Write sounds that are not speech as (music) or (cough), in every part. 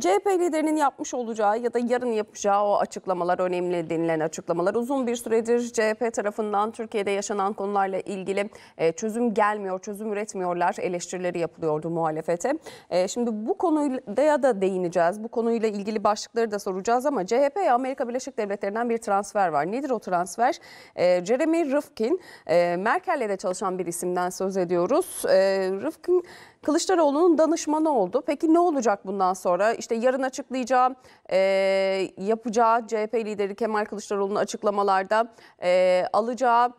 CHP liderinin yapmış olacağı ya da yarın yapacağı o açıklamalar önemli denilen açıklamalar. Uzun bir süredir CHP tarafından Türkiye'de yaşanan konularla ilgili e, çözüm gelmiyor, çözüm üretmiyorlar eleştirileri yapılıyordu muhalefete. E, şimdi bu ya da değineceğiz. Bu konuyla ilgili başlıkları da soracağız ama CHP'ye Amerika Birleşik Devletleri'nden bir transfer var. Nedir o transfer? E, Jeremy Rifkin, Merkel'le de çalışan bir isimden söz ediyoruz. Rifkin Kılıçdaroğlu'nun danışmanı oldu. Peki ne olacak bundan sonra? İşte yarın açıklayacağı, e, yapacağı CHP lideri Kemal Kılıçdaroğlu'nun açıklamalarda e, alacağı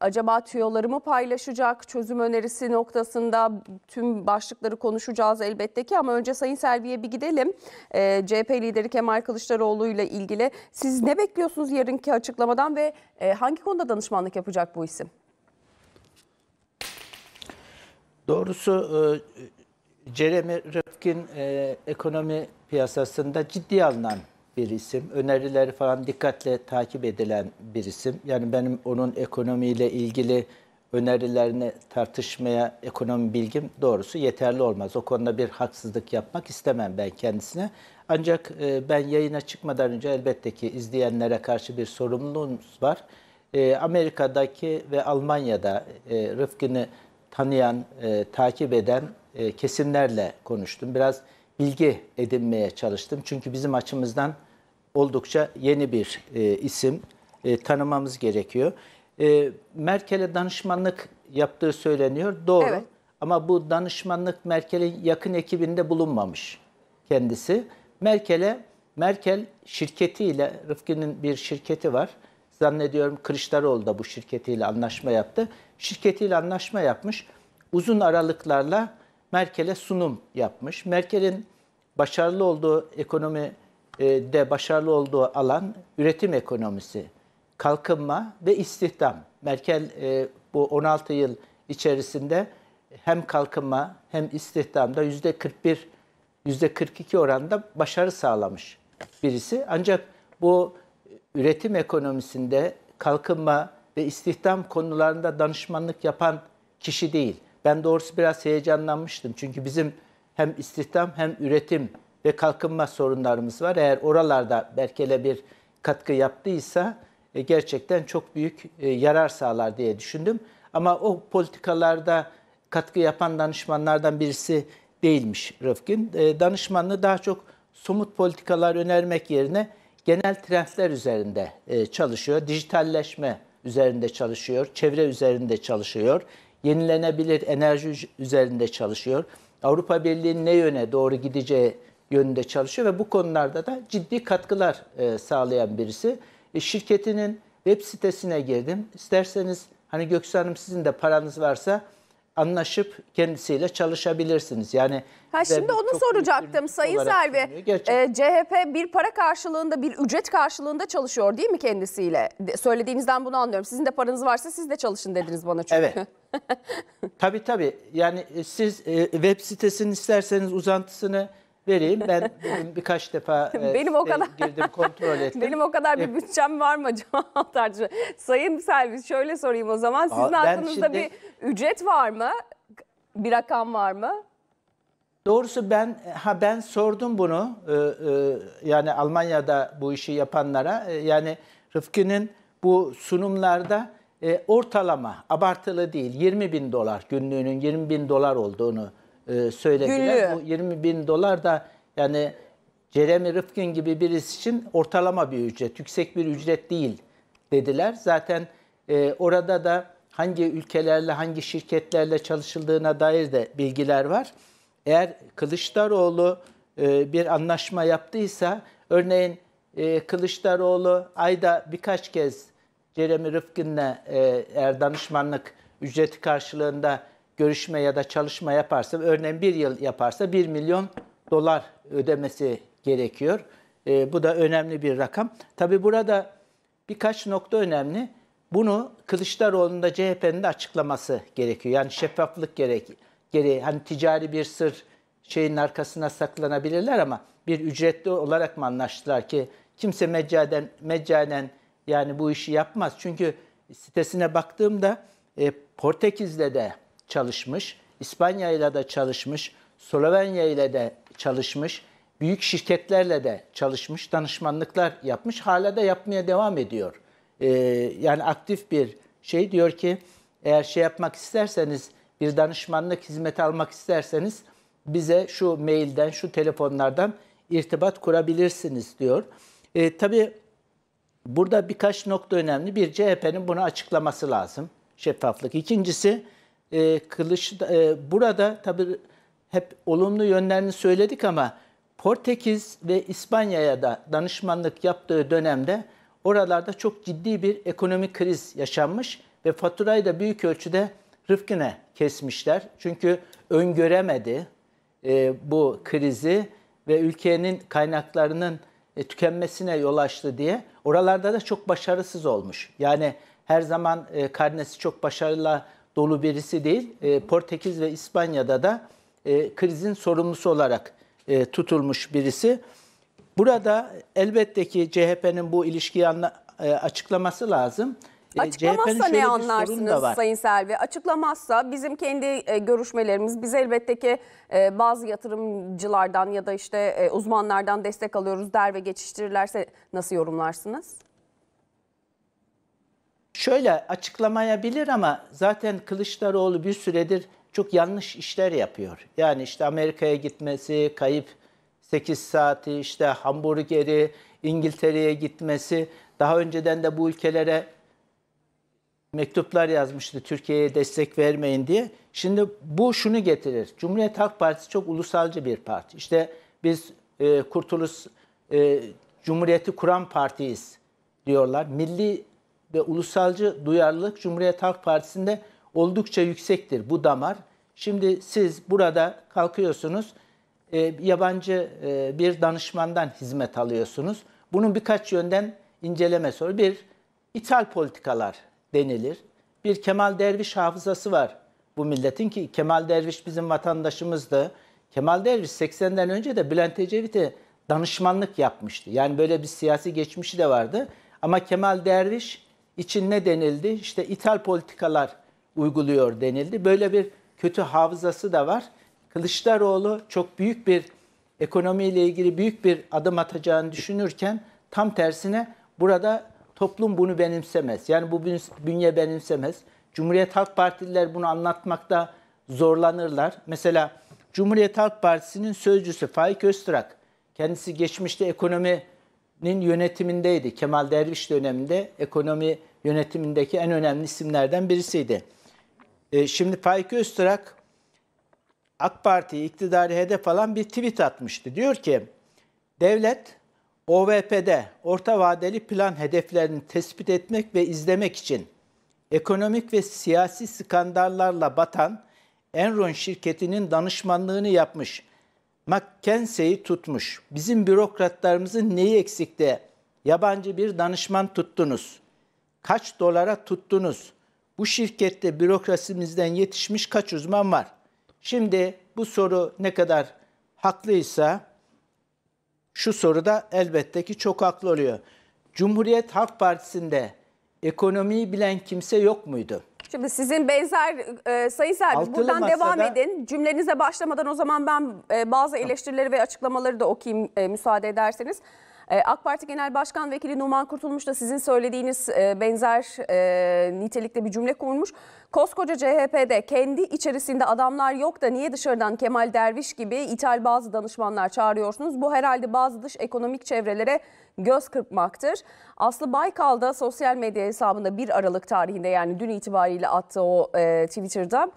acaba tüyoları mı paylaşacak çözüm önerisi noktasında tüm başlıkları konuşacağız elbette ki ama önce Sayın Selvi'ye bir gidelim. E, CHP lideri Kemal Kılıçdaroğlu ile ilgili siz ne bekliyorsunuz yarınki açıklamadan ve e, hangi konuda danışmanlık yapacak bu isim? Doğrusu e, Jeremy Rifkin e, ekonomi piyasasında ciddi alınan bir isim. Önerileri falan dikkatle takip edilen bir isim. Yani benim onun ekonomiyle ilgili önerilerini tartışmaya ekonomi bilgim doğrusu yeterli olmaz. O konuda bir haksızlık yapmak istemem ben kendisine. Ancak e, ben yayına çıkmadan önce elbette ki izleyenlere karşı bir sorumluluğumuz var. Amerika'daki ve Almanya'da e, tanıyan, e, takip eden e, kesimlerle konuştum. Biraz bilgi edinmeye çalıştım. Çünkü bizim açımızdan oldukça yeni bir e, isim. E, tanımamız gerekiyor. E, Merkel'e danışmanlık yaptığı söyleniyor. Doğru. Evet. Ama bu danışmanlık Merkel'in yakın ekibinde bulunmamış kendisi. Merkel'e Merkel şirketiyle Rıfkı'nın bir şirketi var. Zannediyorum Kılıçdaroğlu da bu şirketiyle anlaşma yaptı. Şirketiyle anlaşma yapmış. Uzun aralıklarla Merkel'e sunum yapmış. Merkel'in başarılı olduğu ekonomi e, de başarılı olduğu alan üretim ekonomisi, kalkınma ve istihdam. Merkel e, bu 16 yıl içerisinde hem kalkınma hem istihdamda %41 %42 oranda başarı sağlamış birisi. Ancak bu üretim ekonomisinde kalkınma ve istihdam konularında danışmanlık yapan kişi değil. Ben doğrusu biraz heyecanlanmıştım. Çünkü bizim hem istihdam hem üretim ve kalkınma sorunlarımız var. Eğer oralarda Berkel'e bir katkı yaptıysa e, gerçekten çok büyük e, yarar sağlar diye düşündüm. Ama o politikalarda katkı yapan danışmanlardan birisi değilmiş Rıfkın. E, danışmanlığı daha çok somut politikalar önermek yerine genel trendler üzerinde e, çalışıyor. Dijitalleşme üzerinde çalışıyor, çevre üzerinde çalışıyor, yenilenebilir enerji üzerinde çalışıyor. Avrupa Birliği'nin ne yöne doğru gideceği yönünde çalışıyor ve bu konularda da ciddi katkılar e, sağlayan birisi. E, şirketinin web sitesine girdim. İsterseniz hani Göksu Hanım sizin de paranız varsa anlaşıp kendisiyle çalışabilirsiniz. Yani ha, şimdi onu soracaktım Sayın Selvi. E, CHP bir para karşılığında bir ücret karşılığında çalışıyor değil mi kendisiyle? De, söylediğinizden bunu anlıyorum. Sizin de paranız varsa siz de çalışın dediniz bana çünkü. Evet. (laughs) tabii tabii. Yani e, siz e, web sitesini isterseniz uzantısını vereyim. Ben (laughs) bugün birkaç defa e, benim o kadar girdim kontrol (laughs) ettim. benim o kadar bir e, bütçem var mı acaba (laughs) tartışma. Sayın Selvi şöyle sorayım o zaman sizin Aa, aklınızda şimdi... bir ücret var mı? Bir rakam var mı? Doğrusu ben ha ben sordum bunu ee, e, yani Almanya'da bu işi yapanlara e, yani Rıfkı'nın bu sunumlarda e, ortalama abartılı değil 20 bin dolar günlüğünün 20 bin dolar olduğunu e, söylediler. Günlüğü. Bu 20 bin dolar da yani Jeremy Rifkin gibi birisi için ortalama bir ücret, yüksek bir ücret değil dediler. Zaten e, orada da hangi ülkelerle, hangi şirketlerle çalışıldığına dair de bilgiler var. Eğer Kılıçdaroğlu e, bir anlaşma yaptıysa, örneğin e, Kılıçdaroğlu ayda birkaç kez Jeremy Rifkin'le e, eğer danışmanlık ücreti karşılığında görüşme ya da çalışma yaparsa, örneğin bir yıl yaparsa 1 milyon dolar ödemesi gerekiyor. E, bu da önemli bir rakam. Tabii burada birkaç nokta önemli. Bunu Kılıçdaroğlu'nun da CHP'nin de açıklaması gerekiyor. Yani şeffaflık gerek, gereği. Hani ticari bir sır şeyin arkasına saklanabilirler ama bir ücretli olarak mı anlaştılar ki kimse meccaden, meccanen yani bu işi yapmaz. Çünkü sitesine baktığımda e, Portekiz'de de çalışmış, İspanya ile de çalışmış, Slovenya ile de çalışmış, büyük şirketlerle de çalışmış, danışmanlıklar yapmış, hala da yapmaya devam ediyor. Ee, yani aktif bir şey diyor ki eğer şey yapmak isterseniz bir danışmanlık hizmeti almak isterseniz bize şu mailden, şu telefonlardan irtibat kurabilirsiniz diyor. E, tabii burada birkaç nokta önemli. Bir, CHP'nin bunu açıklaması lazım. Şeffaflık. İkincisi, e, kılıç e, burada tabii hep olumlu yönlerini söyledik ama Portekiz ve İspanya'ya da danışmanlık yaptığı dönemde oralarda çok ciddi bir ekonomik kriz yaşanmış ve faturayı da büyük ölçüde Rıfkın'a kesmişler. Çünkü öngöremedi e, bu krizi ve ülkenin kaynaklarının e, tükenmesine yol açtı diye. Oralarda da çok başarısız olmuş. Yani her zaman e, karnesi çok başarılı dolu birisi değil. E, Portekiz ve İspanya'da da e, krizin sorumlusu olarak e, tutulmuş birisi. Burada elbette ki CHP'nin bu ilişkiyi anla, e, açıklaması lazım. E, Açıklamazsa ne anlarsınız Sayın Selvi? Açıklamazsa bizim kendi e, görüşmelerimiz, biz elbette ki e, bazı yatırımcılardan ya da işte uzmanlardan destek alıyoruz der ve geçiştirirlerse nasıl yorumlarsınız? şöyle açıklamayabilir ama zaten Kılıçdaroğlu bir süredir çok yanlış işler yapıyor. Yani işte Amerika'ya gitmesi, kayıp 8 saati, işte hamburgeri, İngiltere'ye gitmesi. Daha önceden de bu ülkelere mektuplar yazmıştı Türkiye'ye destek vermeyin diye. Şimdi bu şunu getirir. Cumhuriyet Halk Partisi çok ulusalcı bir parti. İşte biz e, Kurtuluş e, Cumhuriyeti kuran partiyiz diyorlar. Milli ve ulusalcı duyarlılık Cumhuriyet Halk Partisi'nde oldukça yüksektir bu damar. Şimdi siz burada kalkıyorsunuz, e, yabancı e, bir danışmandan hizmet alıyorsunuz. Bunun birkaç yönden inceleme soru. Bir, ithal politikalar denilir. Bir Kemal Derviş hafızası var bu milletin ki Kemal Derviş bizim vatandaşımızdı. Kemal Derviş 80'den önce de Bülent Ecevit'e danışmanlık yapmıştı. Yani böyle bir siyasi geçmişi de vardı. Ama Kemal Derviş için ne denildi? İşte ithal politikalar uyguluyor denildi. Böyle bir kötü hafızası da var. Kılıçdaroğlu çok büyük bir ekonomiyle ilgili büyük bir adım atacağını düşünürken tam tersine burada toplum bunu benimsemez. Yani bu bünye benimsemez. Cumhuriyet Halk Partililer bunu anlatmakta zorlanırlar. Mesela Cumhuriyet Halk Partisi'nin sözcüsü Faik Öztrak kendisi geçmişte ekonomi nin yönetimindeydi. Kemal Derviş döneminde ekonomi yönetimindeki en önemli isimlerden birisiydi. E, şimdi Faik Öztürk AK Parti iktidarı hedef alan bir tweet atmıştı. Diyor ki devlet OVP'de orta vadeli plan hedeflerini tespit etmek ve izlemek için ekonomik ve siyasi skandallarla batan Enron şirketinin danışmanlığını yapmış McKenzie'yi tutmuş. Bizim bürokratlarımızın neyi eksikti? Yabancı bir danışman tuttunuz. Kaç dolara tuttunuz? Bu şirkette bürokrasimizden yetişmiş kaç uzman var? Şimdi bu soru ne kadar haklıysa şu soru da elbette ki çok haklı oluyor. Cumhuriyet Halk Partisi'nde ekonomiyi bilen kimse yok muydu? Şimdi sizin benzer e, sayısal Altılı buradan masada... devam edin. Cümlenize başlamadan o zaman ben e, bazı eleştirileri ve açıklamaları da okuyayım e, müsaade ederseniz. Ee, AK Parti Genel Başkan Vekili Numan Kurtulmuş da sizin söylediğiniz e, benzer e, nitelikte bir cümle kurmuş. Koskoca CHP'de kendi içerisinde adamlar yok da niye dışarıdan Kemal Derviş gibi ithal bazı danışmanlar çağırıyorsunuz? Bu herhalde bazı dış ekonomik çevrelere göz kırpmaktır. Aslı Baykal da sosyal medya hesabında 1 Aralık tarihinde yani dün itibariyle attığı o e, Twitter'da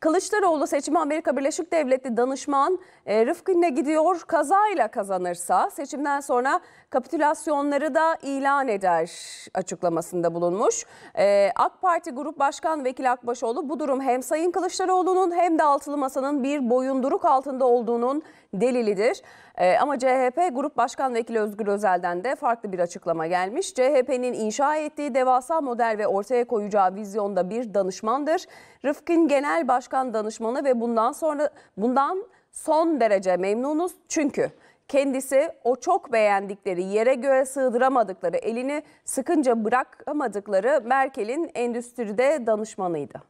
Kılıçdaroğlu seçimi Amerika Birleşik Devletleri danışman e, Rıfkın'la gidiyor. Kazayla kazanırsa seçimden sonra kapitülasyonları da ilan eder açıklamasında bulunmuş. E, AK Parti Grup Başkan Vekil Akbaşoğlu bu durum hem Sayın Kılıçdaroğlu'nun hem de altılı masanın bir boyunduruk altında olduğunun delilidir. E, ama CHP Grup Başkan Vekili Özgür Özel'den de farklı bir açıklama gelmiş. CHP'nin inşa ettiği devasa model ve ortaya koyacağı vizyonda bir danışmandır. Rıfkın Genel Başkan Danışmanı ve bundan sonra bundan son derece memnunuz çünkü kendisi o çok beğendikleri yere göğe sığdıramadıkları elini sıkınca bırakamadıkları Merkel'in endüstride danışmanıydı.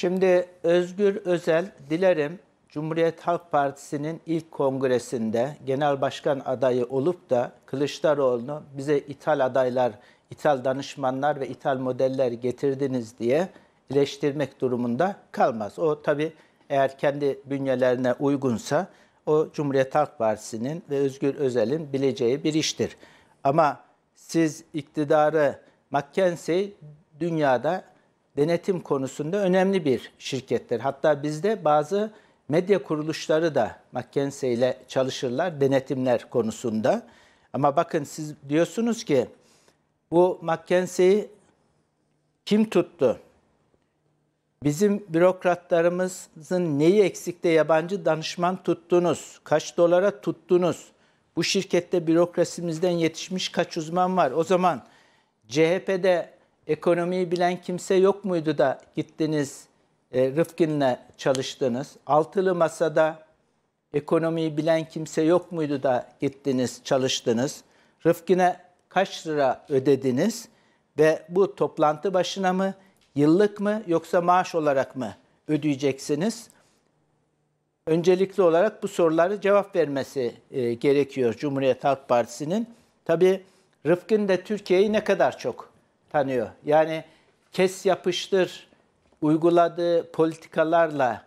Şimdi Özgür Özel dilerim Cumhuriyet Halk Partisi'nin ilk kongresinde genel başkan adayı olup da Kılıçdaroğlu'nu bize ithal adaylar, ithal danışmanlar ve ithal modeller getirdiniz diye eleştirmek durumunda kalmaz. O tabii eğer kendi bünyelerine uygunsa o Cumhuriyet Halk Partisi'nin ve Özgür Özel'in bileceği bir iştir. Ama siz iktidarı McKenzie dünyada denetim konusunda önemli bir şirkettir. Hatta bizde bazı medya kuruluşları da McKinsey ile çalışırlar denetimler konusunda. Ama bakın siz diyorsunuz ki bu McKinsey'i kim tuttu? Bizim bürokratlarımızın neyi eksikte yabancı danışman tuttunuz? Kaç dolara tuttunuz? Bu şirkette bürokrasimizden yetişmiş kaç uzman var? O zaman CHP'de ekonomiyi bilen kimse yok muydu da gittiniz e, Rıfkin'le çalıştınız? Altılı masada ekonomiyi bilen kimse yok muydu da gittiniz çalıştınız? Rıfkin'e kaç lira ödediniz ve bu toplantı başına mı, yıllık mı yoksa maaş olarak mı ödeyeceksiniz? Öncelikli olarak bu soruları cevap vermesi e, gerekiyor Cumhuriyet Halk Partisi'nin. Tabii Rıfkın da Türkiye'yi ne kadar çok tanıyor. Yani kes yapıştır uyguladığı politikalarla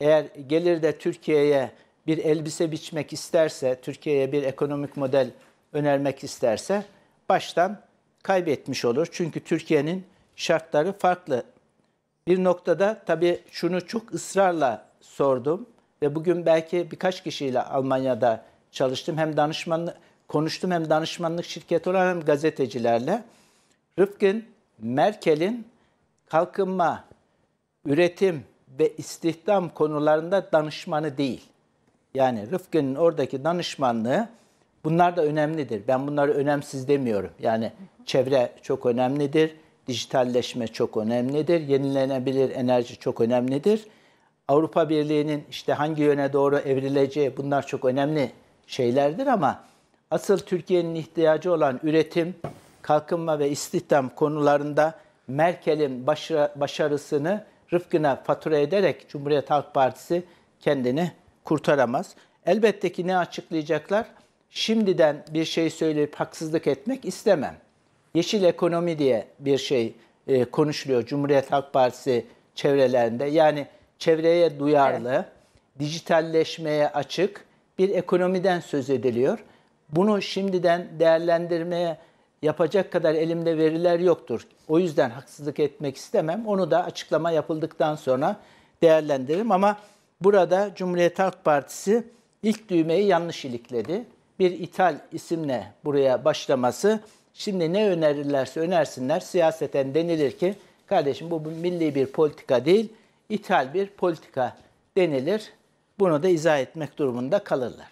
eğer gelir de Türkiye'ye bir elbise biçmek isterse, Türkiye'ye bir ekonomik model önermek isterse baştan kaybetmiş olur. Çünkü Türkiye'nin şartları farklı. Bir noktada tabii şunu çok ısrarla sordum ve bugün belki birkaç kişiyle Almanya'da çalıştım. Hem danışman konuştum hem danışmanlık şirketi olan hem gazetecilerle. Rıfkın Merkel'in kalkınma, üretim ve istihdam konularında danışmanı değil. Yani Rıfkı'nın oradaki danışmanlığı bunlar da önemlidir. Ben bunları önemsiz demiyorum. Yani çevre çok önemlidir, dijitalleşme çok önemlidir, yenilenebilir enerji çok önemlidir. Avrupa Birliği'nin işte hangi yöne doğru evrileceği bunlar çok önemli şeylerdir ama asıl Türkiye'nin ihtiyacı olan üretim, kalkınma ve istihdam konularında Merkel'in başarısını rıfkına fatura ederek Cumhuriyet Halk Partisi kendini kurtaramaz. Elbette ki ne açıklayacaklar? Şimdiden bir şey söyleyip haksızlık etmek istemem. Yeşil ekonomi diye bir şey e, konuşuluyor Cumhuriyet Halk Partisi çevrelerinde. Yani çevreye duyarlı, evet. dijitalleşmeye açık bir ekonomiden söz ediliyor. Bunu şimdiden değerlendirmeye yapacak kadar elimde veriler yoktur. O yüzden haksızlık etmek istemem. Onu da açıklama yapıldıktan sonra değerlendiririm ama burada Cumhuriyet Halk Partisi ilk düğmeyi yanlış ilikledi. Bir ithal isimle buraya başlaması şimdi ne önerirlerse önersinler siyaseten denilir ki kardeşim bu milli bir politika değil ithal bir politika denilir. Bunu da izah etmek durumunda kalırlar.